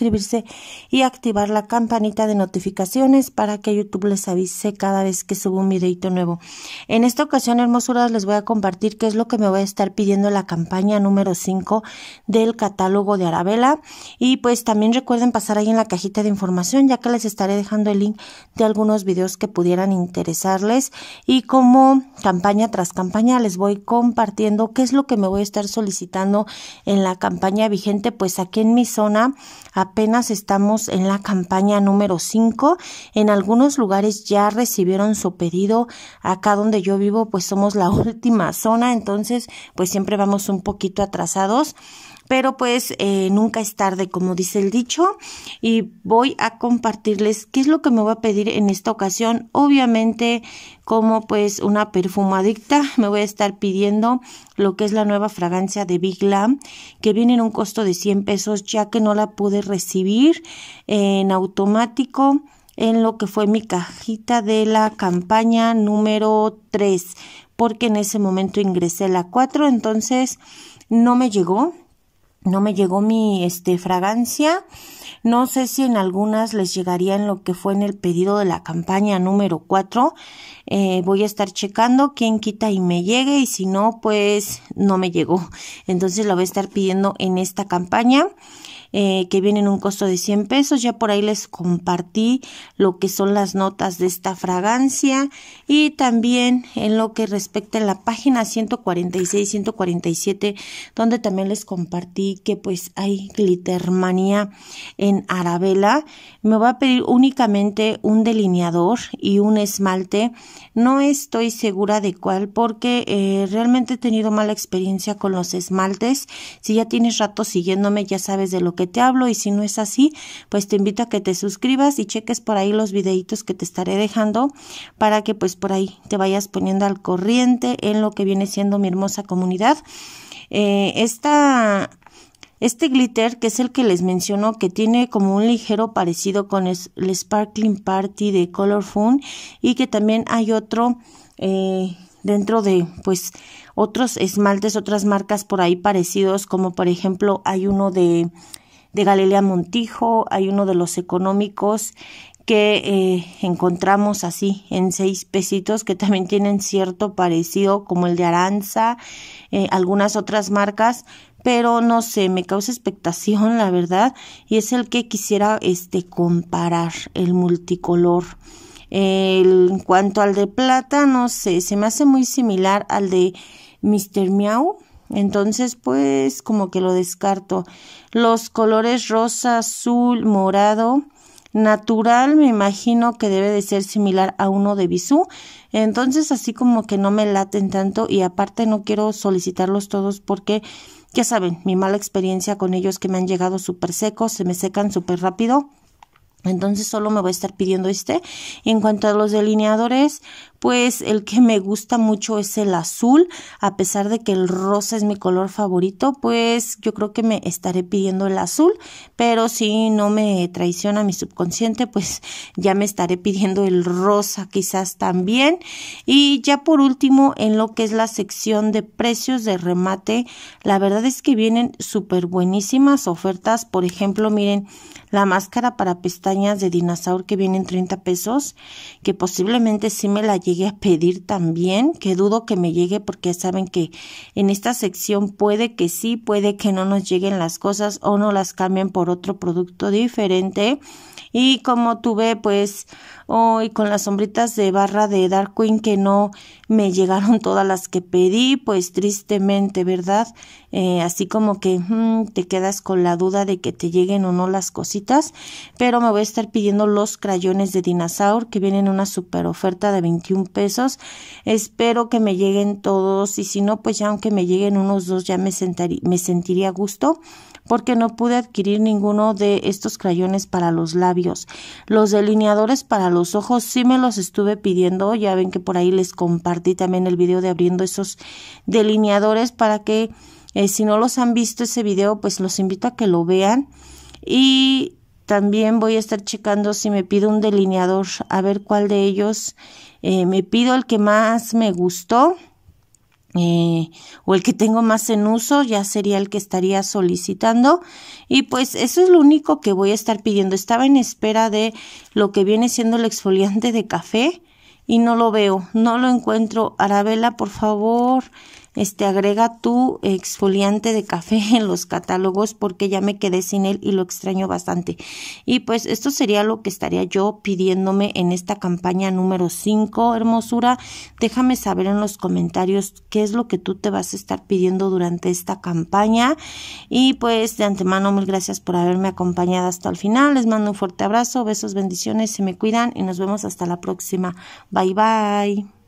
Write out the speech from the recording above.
suscribirse y activar la campanita de notificaciones para que YouTube les avise cada vez que subo un videito nuevo. En esta ocasión, hermosuras, les voy a compartir qué es lo que me voy a estar pidiendo la campaña número 5 del catálogo de Arabella. Y pues también recuerden pasar ahí en la cajita de información, ya que les estaré dejando el link de algunos videos que pudieran interesarles. Y como campaña tras campaña, les voy compartiendo qué es lo que me voy a estar solicitando en la campaña vigente, pues aquí en mi zona, apenas estamos en la campaña número 5. En algunos lugares ya recibieron su pedido. Acá donde yo vivo, pues somos la última zona, entonces pues siempre vamos un poquito atrasados pero pues eh, nunca es tarde, como dice el dicho, y voy a compartirles qué es lo que me voy a pedir en esta ocasión. Obviamente, como pues una perfumadicta, me voy a estar pidiendo lo que es la nueva fragancia de Big que viene en un costo de 100 pesos, ya que no la pude recibir en automático en lo que fue mi cajita de la campaña número 3, porque en ese momento ingresé la 4, entonces no me llegó no me llegó mi este fragancia. No sé si en algunas les llegaría en lo que fue en el pedido de la campaña número 4. Eh, voy a estar checando quién quita y me llegue y si no, pues no me llegó. Entonces la voy a estar pidiendo en esta campaña. Eh, que vienen un costo de 100 pesos. Ya por ahí les compartí lo que son las notas de esta fragancia y también en lo que respecta a la página 146, 147, donde también les compartí que pues hay glittermanía en Arabella. Me va a pedir únicamente un delineador y un esmalte. No estoy segura de cuál porque eh, realmente he tenido mala experiencia con los esmaltes. Si ya tienes rato siguiéndome, ya sabes de lo que te hablo y si no es así, pues te invito a que te suscribas y cheques por ahí los videitos que te estaré dejando para que pues por ahí te vayas poniendo al corriente en lo que viene siendo mi hermosa comunidad. Eh, esta este glitter, que es el que les menciono, que tiene como un ligero parecido con el Sparkling Party de Color Fun y que también hay otro eh, dentro de pues otros esmaltes, otras marcas por ahí parecidos, como por ejemplo hay uno de de Galilea Montijo, hay uno de los económicos que eh, encontramos así en seis pesitos que también tienen cierto parecido como el de Aranza, eh, algunas otras marcas, pero no sé, me causa expectación la verdad y es el que quisiera este comparar el multicolor. El, en cuanto al de plata, no sé, se me hace muy similar al de Mr. Miau, entonces, pues como que lo descarto. Los colores rosa, azul, morado, natural, me imagino que debe de ser similar a uno de Bisú. Entonces, así como que no me laten tanto y aparte no quiero solicitarlos todos porque ya saben, mi mala experiencia con ellos que me han llegado súper secos, se me secan súper rápido. Entonces solo me voy a estar pidiendo este. en cuanto a los delineadores, pues el que me gusta mucho es el azul, a pesar de que el rosa es mi color favorito, pues yo creo que me estaré pidiendo el azul, pero si no me traiciona mi subconsciente, pues ya me estaré pidiendo el rosa quizás también. Y ya por último, en lo que es la sección de precios de remate, la verdad es que vienen súper buenísimas ofertas, por ejemplo, miren, la máscara para pestañas de dinosaur que viene en 30 pesos, que posiblemente sí me la lleve llegue a pedir también, que dudo que me llegue porque saben que en esta sección puede que sí, puede que no nos lleguen las cosas o no las cambien por otro producto diferente. Y como tuve pues hoy con las sombritas de barra de Dark que no me llegaron todas las que pedí, pues tristemente, ¿verdad? Eh, así como que mm, te quedas con la duda de que te lleguen o no las cositas, pero me voy a estar pidiendo los crayones de dinosaur que vienen una super oferta de 21 pesos. Espero que me lleguen todos y si no, pues ya aunque me lleguen unos dos ya me, sentaría, me sentiría a gusto porque no pude adquirir ninguno de estos crayones para los labios. Los delineadores para los ojos si me los estuve pidiendo, ya ven que por ahí les compartí también el video de abriendo esos delineadores para que eh, si no los han visto ese video, pues los invito a que lo vean. Y también voy a estar checando si me pido un delineador, a ver cuál de ellos eh, me pido, el que más me gustó. Eh, o el que tengo más en uso ya sería el que estaría solicitando y pues eso es lo único que voy a estar pidiendo estaba en espera de lo que viene siendo el exfoliante de café y no lo veo no lo encuentro Arabela por favor este agrega tu exfoliante de café en los catálogos porque ya me quedé sin él y lo extraño bastante. Y pues esto sería lo que estaría yo pidiéndome en esta campaña número 5, hermosura. Déjame saber en los comentarios qué es lo que tú te vas a estar pidiendo durante esta campaña. Y pues de antemano, mil gracias por haberme acompañado hasta el final. Les mando un fuerte abrazo, besos, bendiciones, se me cuidan y nos vemos hasta la próxima. Bye bye.